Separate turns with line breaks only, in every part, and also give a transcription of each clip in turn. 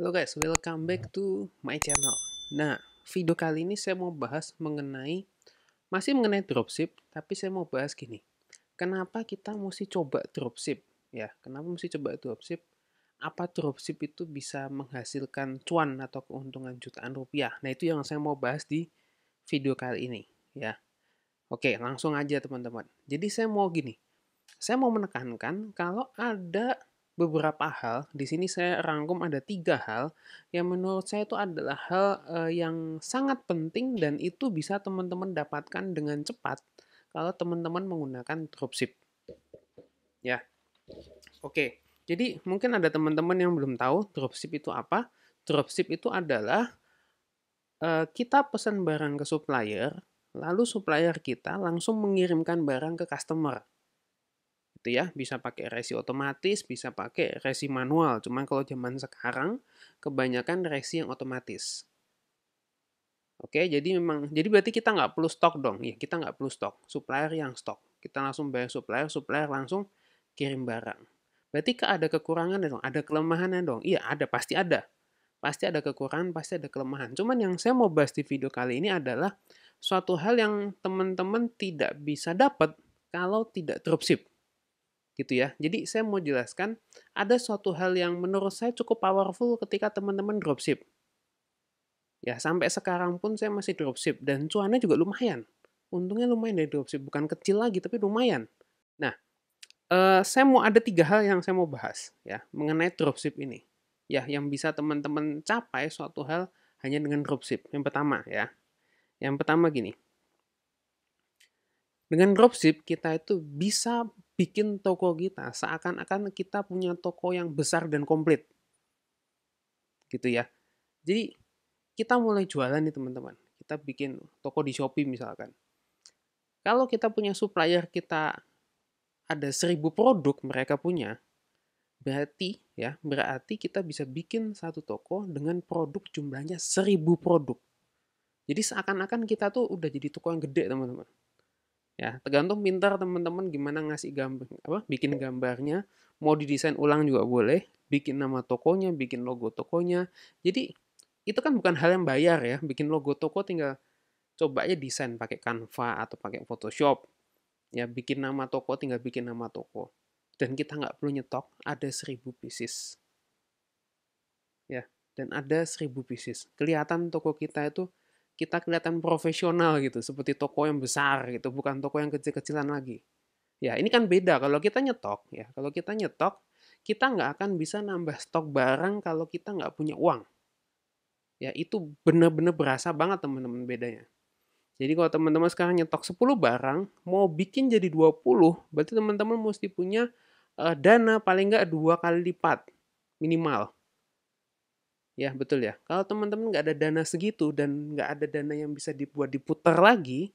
Halo guys, welcome back to my channel. Nah, video kali ini saya mau bahas mengenai, masih mengenai dropship, tapi saya mau bahas gini. Kenapa kita mesti coba dropship? Ya, kenapa mesti coba dropship? Apa dropship itu bisa menghasilkan cuan atau keuntungan jutaan rupiah? Nah, itu yang saya mau bahas di video kali ini. Ya, Oke, langsung aja teman-teman. Jadi saya mau gini, saya mau menekankan kalau ada beberapa hal. Di sini saya rangkum ada tiga hal yang menurut saya itu adalah hal uh, yang sangat penting dan itu bisa teman-teman dapatkan dengan cepat kalau teman-teman menggunakan dropship. Ya, oke. Jadi mungkin ada teman-teman yang belum tahu dropship itu apa. Dropship itu adalah uh, kita pesan barang ke supplier, lalu supplier kita langsung mengirimkan barang ke customer gitu ya bisa pakai resi otomatis bisa pakai resi manual cuman kalau zaman sekarang kebanyakan resi yang otomatis oke jadi memang jadi berarti kita nggak perlu stok dong ya kita nggak perlu stok supplier yang stok kita langsung bayar supplier supplier langsung kirim barang berarti ada kekurangan dong ada kelemahannya dong iya ada pasti ada pasti ada kekurangan pasti ada kelemahan cuman yang saya mau bahas di video kali ini adalah suatu hal yang teman-teman tidak bisa dapat kalau tidak dropship gitu ya. Jadi saya mau jelaskan ada suatu hal yang menurut saya cukup powerful ketika teman-teman dropship. Ya, sampai sekarang pun saya masih dropship dan cuannya juga lumayan. Untungnya lumayan dari dropship, bukan kecil lagi tapi lumayan. Nah, eh, saya mau ada tiga hal yang saya mau bahas ya mengenai dropship ini. Ya, yang bisa teman-teman capai suatu hal hanya dengan dropship. Yang pertama ya. Yang pertama gini. Dengan dropship kita itu bisa bikin toko kita seakan-akan kita punya toko yang besar dan komplit. Gitu ya. Jadi kita mulai jualan nih teman-teman. Kita bikin toko di Shopee misalkan. Kalau kita punya supplier kita ada seribu produk mereka punya, berarti ya berarti kita bisa bikin satu toko dengan produk jumlahnya seribu produk. Jadi seakan-akan kita tuh udah jadi toko yang gede teman-teman ya tergantung pintar teman-teman gimana ngasih gambar apa bikin gambarnya mau didesain ulang juga boleh bikin nama tokonya bikin logo tokonya jadi itu kan bukan hal yang bayar ya bikin logo toko tinggal coba aja desain pakai Canva atau pakai Photoshop ya bikin nama toko tinggal bikin nama toko dan kita nggak perlu nyetok ada seribu pieces ya dan ada seribu pieces kelihatan toko kita itu kita kelihatan profesional gitu, seperti toko yang besar gitu, bukan toko yang kecil-kecilan lagi. Ya, ini kan beda kalau kita nyetok ya. Kalau kita nyetok, kita nggak akan bisa nambah stok barang kalau kita nggak punya uang. Ya, itu benar-benar berasa banget teman-teman bedanya. Jadi kalau teman-teman sekarang nyetok 10 barang, mau bikin jadi 20, berarti teman-teman mesti punya uh, dana paling nggak dua kali lipat minimal. Ya betul ya. Kalau teman-teman nggak ada dana segitu dan nggak ada dana yang bisa dibuat diputar lagi,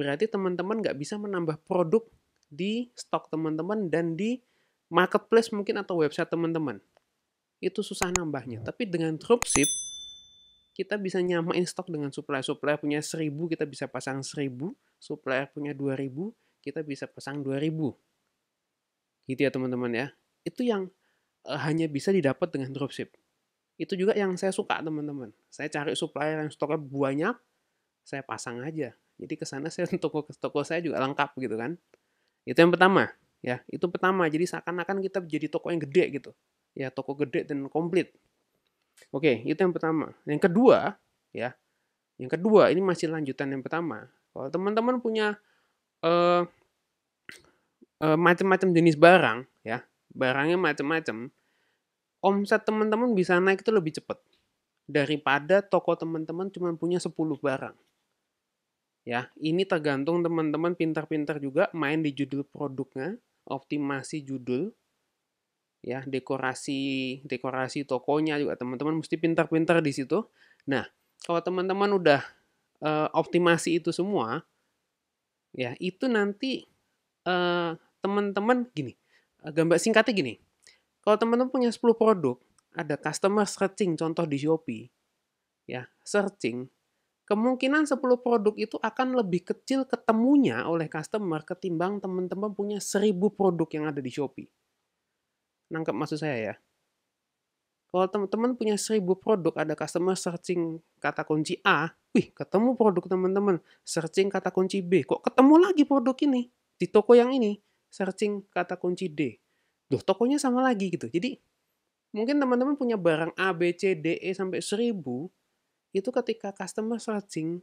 berarti teman-teman nggak bisa menambah produk di stok teman-teman dan di marketplace mungkin atau website teman-teman. Itu susah nambahnya. Tapi dengan dropship, kita bisa nyamain stok dengan supplier. Supplier punya 1000, kita bisa pasang 1000. Supplier punya ribu kita bisa pasang ribu Gitu ya teman-teman ya. Itu yang eh, hanya bisa didapat dengan dropship. Itu juga yang saya suka teman-teman. Saya cari supplier yang stoknya banyak, saya pasang aja. Jadi ke sana saya toko toko saya juga lengkap gitu kan. Itu yang pertama, ya. Itu pertama. Jadi seakan-akan kita jadi toko yang gede gitu. Ya, toko gede dan komplit. Oke, itu yang pertama. Yang kedua, ya. Yang kedua, ini masih lanjutan yang pertama. Kalau teman-teman punya uh, uh, macam-macam jenis barang, ya. Barangnya macam-macam omset teman-teman bisa naik itu lebih cepat daripada toko teman-teman cuma punya 10 barang. Ya, ini tergantung teman-teman pintar-pintar juga main di judul produknya, optimasi judul, ya dekorasi dekorasi tokonya juga teman-teman mesti pintar-pintar di situ. Nah, kalau teman-teman udah e, optimasi itu semua, ya itu nanti eh, teman-teman gini, gambar singkatnya gini, kalau teman-teman punya 10 produk, ada customer searching contoh di Shopee. Ya, searching. Kemungkinan 10 produk itu akan lebih kecil ketemunya oleh customer ketimbang teman-teman punya 1000 produk yang ada di Shopee. Nangkep maksud saya ya? Kalau teman-teman punya 1000 produk, ada customer searching kata kunci A, wih, ketemu produk teman-teman. Searching kata kunci B, kok ketemu lagi produk ini? Di toko yang ini, searching kata kunci D Duh, tokonya sama lagi gitu. Jadi mungkin teman-teman punya barang A, B, C, D, E sampai 1000 itu ketika customer searching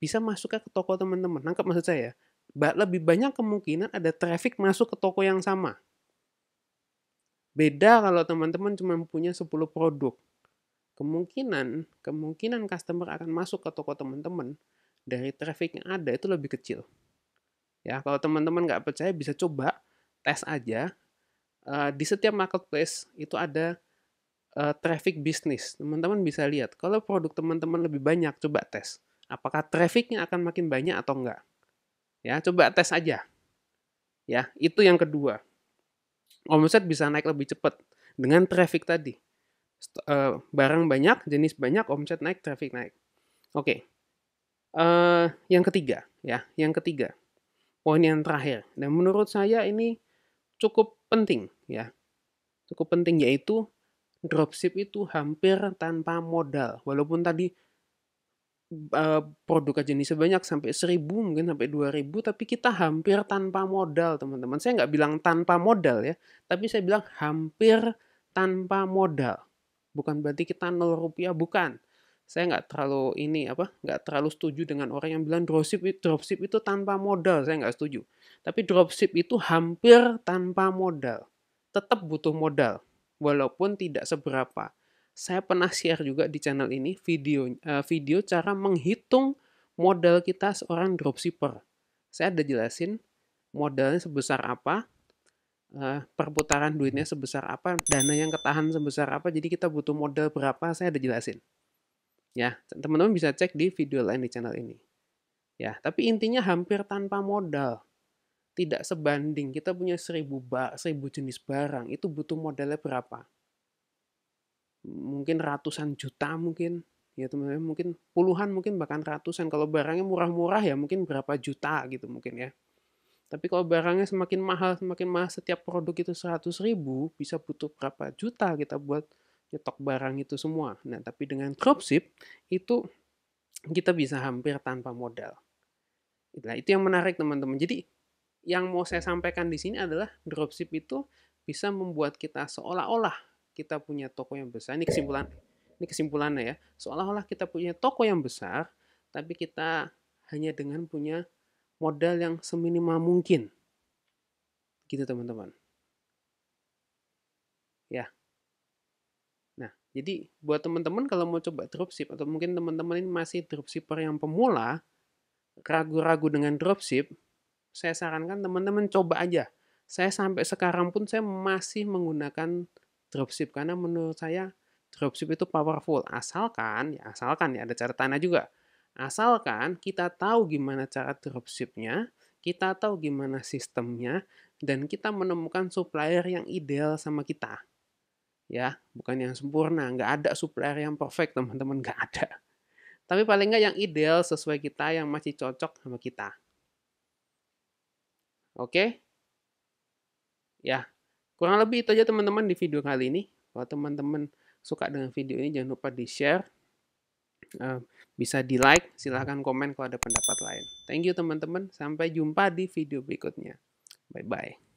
bisa masuk ke toko teman-teman. Nangkep maksud saya? Lebih banyak kemungkinan ada traffic masuk ke toko yang sama. Beda kalau teman-teman cuma punya 10 produk. Kemungkinan, kemungkinan customer akan masuk ke toko teman-teman dari traffic yang ada itu lebih kecil. Ya, kalau teman-teman nggak percaya bisa coba tes aja Eh, di setiap marketplace itu ada uh, traffic bisnis. Teman-teman bisa lihat kalau produk teman-teman lebih banyak, coba tes. Apakah trafficnya akan makin banyak atau enggak? Ya, coba tes aja. Ya, itu yang kedua. Omset bisa naik lebih cepat dengan traffic tadi. Uh, barang banyak, jenis banyak, omset naik, traffic naik. Oke. Okay. Uh, yang ketiga, ya, yang ketiga. Poin yang terakhir. Dan menurut saya ini cukup penting ya. Cukup penting yaitu dropship itu hampir tanpa modal. Walaupun tadi uh, produk ini sebanyak sampai seribu mungkin sampai dua ribu tapi kita hampir tanpa modal teman-teman. Saya nggak bilang tanpa modal ya, tapi saya bilang hampir tanpa modal. Bukan berarti kita nol rupiah, bukan saya nggak terlalu ini apa nggak terlalu setuju dengan orang yang bilang dropship dropship itu tanpa modal saya nggak setuju tapi dropship itu hampir tanpa modal tetap butuh modal walaupun tidak seberapa saya pernah share juga di channel ini video eh, video cara menghitung modal kita seorang dropshipper saya ada jelasin modalnya sebesar apa eh, perputaran duitnya sebesar apa dana yang ketahan sebesar apa jadi kita butuh modal berapa saya ada jelasin Ya, teman-teman bisa cek di video lain di channel ini. Ya, tapi intinya hampir tanpa modal. Tidak sebanding, kita punya seribu, bak seribu jenis barang, itu butuh modalnya berapa? Mungkin ratusan juta mungkin, ya teman-teman mungkin puluhan mungkin bahkan ratusan kalau barangnya murah-murah ya mungkin berapa juta gitu mungkin ya tapi kalau barangnya semakin mahal semakin mahal setiap produk itu 100 ribu bisa butuh berapa juta kita buat nyetok barang itu semua. Nah, tapi dengan dropship itu kita bisa hampir tanpa modal. Nah, itu yang menarik teman-teman. Jadi yang mau saya sampaikan di sini adalah dropship itu bisa membuat kita seolah-olah kita punya toko yang besar. Ini kesimpulan ini kesimpulannya ya. Seolah-olah kita punya toko yang besar, tapi kita hanya dengan punya modal yang seminimal mungkin. Gitu teman-teman. Ya. Jadi buat teman-teman kalau mau coba dropship atau mungkin teman-teman ini masih dropshipper yang pemula, ragu-ragu dengan dropship, saya sarankan teman-teman coba aja. Saya sampai sekarang pun saya masih menggunakan dropship karena menurut saya dropship itu powerful asalkan ya asalkan ya ada catatannya juga. Asalkan kita tahu gimana cara dropshipnya, kita tahu gimana sistemnya, dan kita menemukan supplier yang ideal sama kita ya bukan yang sempurna nggak ada supplier yang perfect teman-teman nggak ada tapi paling nggak yang ideal sesuai kita yang masih cocok sama kita oke ya kurang lebih itu aja teman-teman di video kali ini kalau teman-teman suka dengan video ini jangan lupa di share eh, bisa di like silahkan komen kalau ada pendapat lain thank you teman-teman sampai jumpa di video berikutnya bye bye